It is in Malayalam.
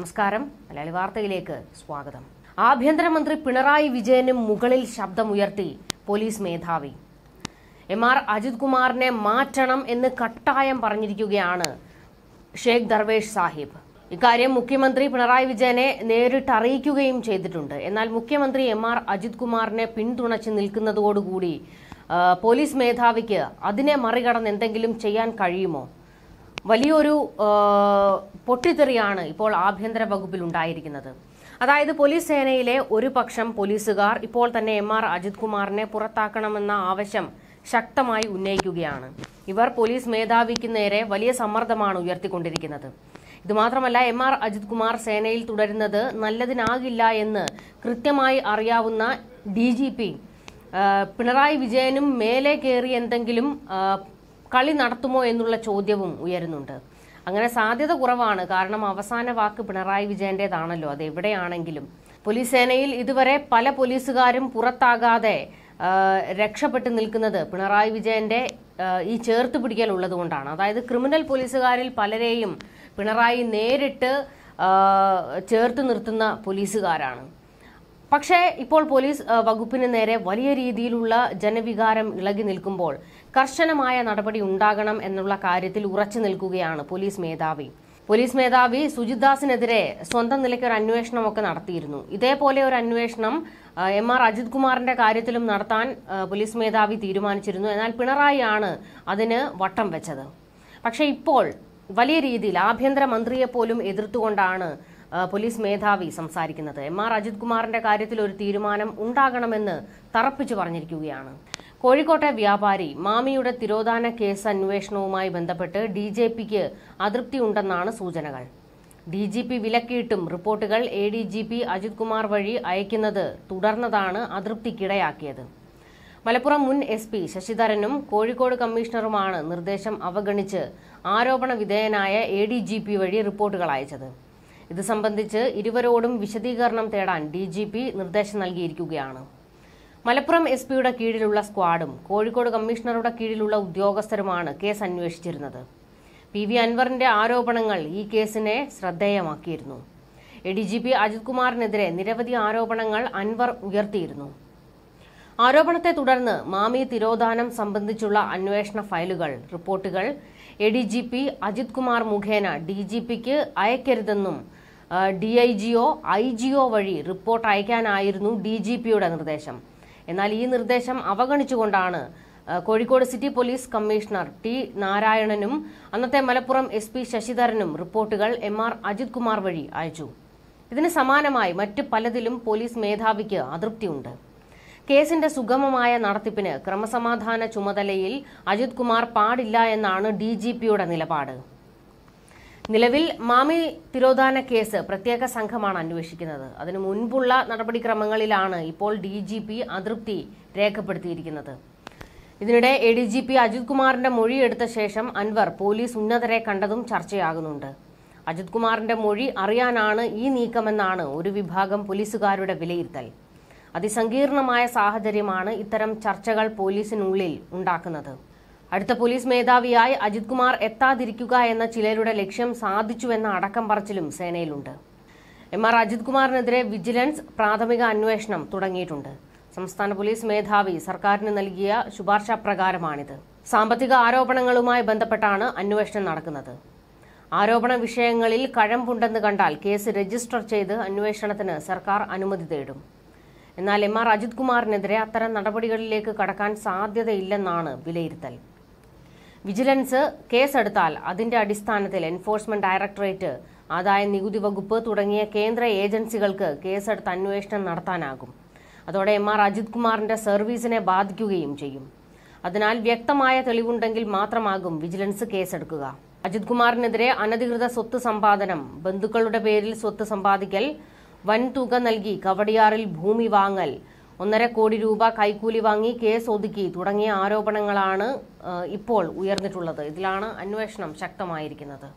നമസ്കാരം മലയാളി വാർത്തയിലേക്ക് സ്വാഗതം ആഭ്യന്തരമന്ത്രി പിണറായി വിജയന് മുകളിൽ ശബ്ദമുയർത്തി പോലീസ് മേധാവി എം ആർ അജിത് കുമാറിനെ മാറ്റണം എന്ന് കട്ടായം പറഞ്ഞിരിക്കുകയാണ് ഷേഖ് ദർവേഷ് സാഹിബ് ഇക്കാര്യം മുഖ്യമന്ത്രി പിണറായി വിജയനെ നേരിട്ട് അറിയിക്കുകയും ചെയ്തിട്ടുണ്ട് എന്നാൽ മുഖ്യമന്ത്രി എം ആർ അജിത് കുമാറിനെ പിന്തുണച്ച് നിൽക്കുന്നതോടുകൂടി പോലീസ് മേധാവിക്ക് അതിനെ മറികടന്ന് എന്തെങ്കിലും ചെയ്യാൻ കഴിയുമോ വലിയൊരു പൊട്ടിത്തെറിയാണ് ഇപ്പോൾ ആഭ്യന്തര വകുപ്പിൽ ഉണ്ടായിരിക്കുന്നത് അതായത് പോലീസ് സേനയിലെ ഒരു പക്ഷം പോലീസുകാർ ഇപ്പോൾ തന്നെ എം ആർ അജിത് കുമാറിനെ പുറത്താക്കണമെന്ന ആവശ്യം ശക്തമായി ഉന്നയിക്കുകയാണ് ഇവർ പോലീസ് മേധാവിക്ക് നേരെ വലിയ സമ്മർദ്ദമാണ് ഉയർത്തിക്കൊണ്ടിരിക്കുന്നത് ഇതുമാത്രമല്ല എം ആർ അജിത് കുമാർ സേനയിൽ തുടരുന്നത് നല്ലതിനാകില്ല എന്ന് കൃത്യമായി അറിയാവുന്ന ഡി ജി പി പിണറായി വിജയനും മേലെ കയറി എന്തെങ്കിലും കളി നടത്തുമോ എന്നുള്ള ചോദ്യവും ഉയരുന്നുണ്ട് അങ്ങനെ സാധ്യത കുറവാണ് കാരണം അവസാന വാക്ക് പിണറായി വിജയൻ്റേതാണല്ലോ അത് എവിടെയാണെങ്കിലും പോലീസ് സേനയിൽ ഇതുവരെ പല പോലീസുകാരും പുറത്താകാതെ രക്ഷപ്പെട്ടു നിൽക്കുന്നത് പിണറായി വിജയന്റെ ഈ ചേർത്ത് പിടിക്കൽ ഉള്ളതുകൊണ്ടാണ് അതായത് ക്രിമിനൽ പോലീസുകാരിൽ പലരെയും പിണറായി നേരിട്ട് ചേർത്ത് നിർത്തുന്ന പോലീസുകാരാണ് പക്ഷേ ഇപ്പോൾ പോലീസ് വകുപ്പിന് നേരെ വലിയ രീതിയിലുള്ള ജനവികാരം ഇളകി നിൽക്കുമ്പോൾ കർശനമായ നടപടി ഉണ്ടാകണം എന്നുള്ള കാര്യത്തിൽ ഉറച്ചു നിൽക്കുകയാണ് പോലീസ് മേധാവി പോലീസ് മേധാവി സുജിത് ദാസിനെതിരെ സ്വന്തം നിലയ്ക്ക് ഒരു അന്വേഷണമൊക്കെ നടത്തിയിരുന്നു ഇതേപോലെ ഒരു അന്വേഷണം എം ആർ അജിത് കുമാറിന്റെ കാര്യത്തിലും നടത്താൻ പോലീസ് മേധാവി തീരുമാനിച്ചിരുന്നു എന്നാൽ പിണറായിയാണ് അതിന് വട്ടം വെച്ചത് പക്ഷേ ഇപ്പോൾ വലിയ രീതിയിൽ മന്ത്രിയെ പോലും എതിർത്തുകൊണ്ടാണ് പോലീസ് മേധാവി സംസാരിക്കുന്നത് എം ആർ അജിത് കുമാറിന്റെ കാര്യത്തിൽ ഒരു തീരുമാനം ഉണ്ടാകണമെന്ന് തറപ്പിച്ചു പറഞ്ഞിരിക്കുകയാണ് കോഴിക്കോട്ടെ വ്യാപാരി മാമിയുടെ തിരോധാന കേസ് അന്വേഷണവുമായി ബന്ധപ്പെട്ട് ഡി ജെ പിക്ക് ഉണ്ടെന്നാണ് സൂചനകൾ ഡി ജി പി വിലക്കിയിട്ടും റിപ്പോർട്ടുകൾ A D G P Ajith Kumar വഴി അയക്കുന്നത് തുടർന്നതാണ് അതൃപ്തിക്കിടയാക്കിയത് മലപ്പുറം മുൻ എസ് പി ശശിധരനും കോഴിക്കോട് കമ്മീഷണറുമാണ് നിർദ്ദേശം അവഗണിച്ച് ആരോപണ വിധേയനായ എ ഡി ജി പി വഴി റിപ്പോർട്ടുകൾ അയച്ചത് ഇത് സംബന്ധിച്ച് ഇരുവരോടും വിശദീകരണം തേടാൻ ഡി ജി പി നിർദ്ദേശം നൽകിയിരിക്കുകയാണ് മലപ്പുറം എസ് പിയുടെ കീഴിലുള്ള സ്ക്വാഡും കോഴിക്കോട് കമ്മീഷണറുടെ കീഴിലുള്ള ഉദ്യോഗസ്ഥരുമാണ് കേസ് അന്വേഷിച്ചിരുന്നത് പി വി അൻവറിന്റെ ആരോപണങ്ങൾ ഈ കേസിനെ ശ്രദ്ധേയമാക്കിയിരുന്നു A D G P Ajith കുമാറിനെതിരെ നിരവധി ആരോപണങ്ങൾ അൻവർ ഉയർത്തിയിരുന്നു ആരോപണത്തെ തുടർന്ന് മാമി തിരോധാനം സംബന്ധിച്ചുള്ള അന്വേഷണ ഫയലുകൾ റിപ്പോർട്ടുകൾ A D G P Ajith Kumar മുഖേന ഡി ജി പിക്ക് അയക്കരുതെന്നും D I O I O വഴി റിപ്പോർട്ട് അയക്കാനായിരുന്നു ഡി ജി പിയുടെ നിർദ്ദേശം എന്നാൽ ഈ നിർദ്ദേശം അവഗണിച്ചുകൊണ്ടാണ് Kozhikode city police commissioner T നാരായണനും അന്നത്തെ മലപ്പുറം എസ് പി ശശിധരനും റിപ്പോർട്ടുകൾ എം ആർ അജിത് കുമാർ വഴി അയച്ചു ഇതിന് സമാനമായി മറ്റ് പലതിലും പോലീസ് മേധാവിക്ക് അതൃപ്തിയുണ്ട് കേസിന്റെ സുഗമമായ നടത്തിപ്പിന് ക്രമസമാധാന ചുമതലയിൽ അജിത് കുമാർ പാടില്ല എന്നാണ് ഡി നിലപാട് നിലവിൽ മാമി തിരോധാന കേസ് പ്രത്യേക സംഘമാണ് അന്വേഷിക്കുന്നത് അതിനു മുൻപുള്ള നടപടിക്രമങ്ങളിലാണ് ഇപ്പോൾ ഡി ജി പി അതൃപ്തി രേഖപ്പെടുത്തിയിരിക്കുന്നത് ഇതിനിടെ A D G P Ajith കുമാറിന്റെ എടുത്ത ശേഷം അൻവർ പോലീസ് ഉന്നതരെ കണ്ടതും ചർച്ചയാകുന്നുണ്ട് അജിത് കുമാറിന്റെ മൊഴി അറിയാനാണ് ഈ നീക്കമെന്നാണ് ഒരു വിഭാഗം പോലീസുകാരുടെ വിലയിരുത്തൽ അതിസങ്കീർണമായ സാഹചര്യമാണ് ഇത്തരം ചർച്ചകൾ പോലീസിനുള്ളിൽ ഉണ്ടാക്കുന്നത് അടുത്ത പോലീസ് മേധാവിയായി അജിത് കുമാർ എത്താതിരിക്കുക എന്ന ചിലരുടെ ലക്ഷ്യം സാധിച്ചുവെന്ന അടക്കം പറച്ചിലും സേനയിലുണ്ട് എം ആർ അജിത് കുമാറിനെതിരെ വിജിലൻസ് പ്രാഥമിക അന്വേഷണം തുടങ്ങിയിട്ടുണ്ട് സംസ്ഥാന പോലീസ് മേധാവി സർക്കാരിന് നൽകിയ ശുപാർശ പ്രകാരമാണിത് സാമ്പത്തിക ആരോപണങ്ങളുമായി ബന്ധപ്പെട്ടാണ് അന്വേഷണം നടക്കുന്നത് ആരോപണ വിഷയങ്ങളിൽ കഴമ്പുണ്ടെന്ന് കണ്ടാൽ കേസ് രജിസ്റ്റർ ചെയ്ത് അന്വേഷണത്തിന് സർക്കാർ അനുമതി തേടും എന്നാൽ എം ആർ അജിത് കുമാറിനെതിരെ അത്തരം നടപടികളിലേക്ക് കടക്കാൻ സാധ്യതയില്ലെന്നാണ് വിലയിരുത്തൽ വിജിലൻസ് കേസെടുത്താൽ അതിന്റെ അടിസ്ഥാനത്തിൽ എൻഫോഴ്സ്മെന്റ് ഡയറക്ടറേറ്റ് ആദായ നികുതി വകുപ്പ് തുടങ്ങിയ കേന്ദ്ര ഏജൻസികൾക്ക് കേസെടുത്ത് അന്വേഷണം നടത്താനാകും അതോടെ എം ആർ അജിത് കുമാറിന്റെ സർവീസിനെ ബാധിക്കുകയും ചെയ്യും അതിനാൽ വ്യക്തമായ തെളിവുണ്ടെങ്കിൽ മാത്രമാകും വിജിലൻസ് കേസെടുക്കുക അജിത് കുമാറിനെതിരെ അനധികൃത സ്വത്ത് സമ്പാദനം ബന്ധുക്കളുടെ പേരിൽ സ്വത്ത് സമ്പാദിക്കൽ വൻതുക നൽകി കവടിയാറിൽ ഭൂമി വാങ്ങൽ ഒന്നര കോടി രൂപ കൈക്കൂലി വാങ്ങി കേസ് ഒതുക്കി തുടങ്ങിയ ആരോപണങ്ങളാണ് ഇപ്പോൾ ഉയർന്നിട്ടുള്ളത് ഇതിലാണ് അന്വേഷണം ശക്തമായിരിക്കുന്നത്